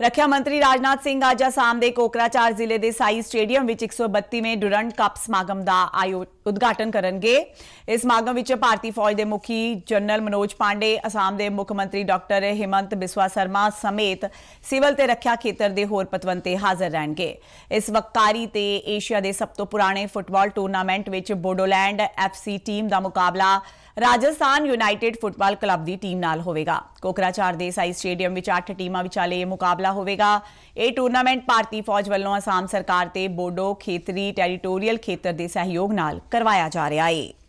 ਰੱਖਿਆ ਮੰਤਰੀ ਰਾਜਨਾਥ ਸਿੰਘ ਅੱਜ ਆਸਾਮ ਦੇ ਕੋਕਰਾਚਾਰ ਜ਼ਿਲ੍ਹੇ ਦੇ ਸਾਈ ਸਟੇਡੀਅਮ ਵਿੱਚ 132ਵੇਂ ਡੁਰੰਡ ਕੱਪ ਸਮਾਗਮ ਦਾ ਉਦਘਾਟਨ ਕਰਨਗੇ ਇਸ ਸਮਾਗਮ ਵਿੱਚ ਭਾਰਤੀ ਫੌਜ ਦੇ ਮੁਖੀ ਜਨਰਲ ਮਨੋਜ ਪਾਂਡੇ ਆਸਾਮ ਦੇ ਮੁੱਖ ਮੰਤਰੀ ਡਾਕਟਰ ਹਿਮੰਤ ਬਿਸਵਾ ਸਰਮਾ ਸਮੇਤ ਸਿਵਲ ਤੇ ਰੱਖਿਆ ਖੇਤਰ ਦੇ ਹੋਰ ਪਤਵੰਤੇ ਹਾਜ਼ਰ ਰਹਿਣਗੇ ਇਸ ਵਕਾਰੀ ਤੇ ਏਸ਼ੀਆ ਦੇ ਸਭ ਤੋਂ ਪੁਰਾਣੇ ਫੁੱਟਬਾਲ ਟੂਰਨਾਮੈਂਟ ਵਿੱਚ ਬੋਡੋਲੈਂਡ ਐਫਸੀ ਟੀਮ ਦਾ ਮੁਕਾਬਲਾ ਰਾਜਸਥਾਨ ਯੂਨਾਈਟਿਡ ਫੁੱਟਬਾਲ ਕਲੱਬ ਦੀ ਟੀਮ ਨਾਲ ਹੋਵੇਗਾ ਕੋਕਰਾਚਾਰ ਦੇ ਸਾਈ ਸਟੇਡੀਅਮ ਵਿੱਚ 8 ਟੀਮਾਂ ਵਿਚਾਲੇ ਇਹ ਮੁਕਾਬਲਾ ਹੋਵੇਗਾ ਇਹ ਟੂਰਨਾਮੈਂਟ ਭਾਰਤੀ ਫੌਜ ਵੱਲੋਂ ਆਸਾਮ ਸਰਕਾਰ ਤੇ ਬੋਡੋ ਖੇਤਰੀ ਟੈਰੀਟੋਰੀਅਲ ਖੇਤਰ ਦੇ ਸਹਿਯੋਗ ਨਾਲ ਕਰਵਾਇਆ ਜਾ ਰਿਹਾ ਹੈ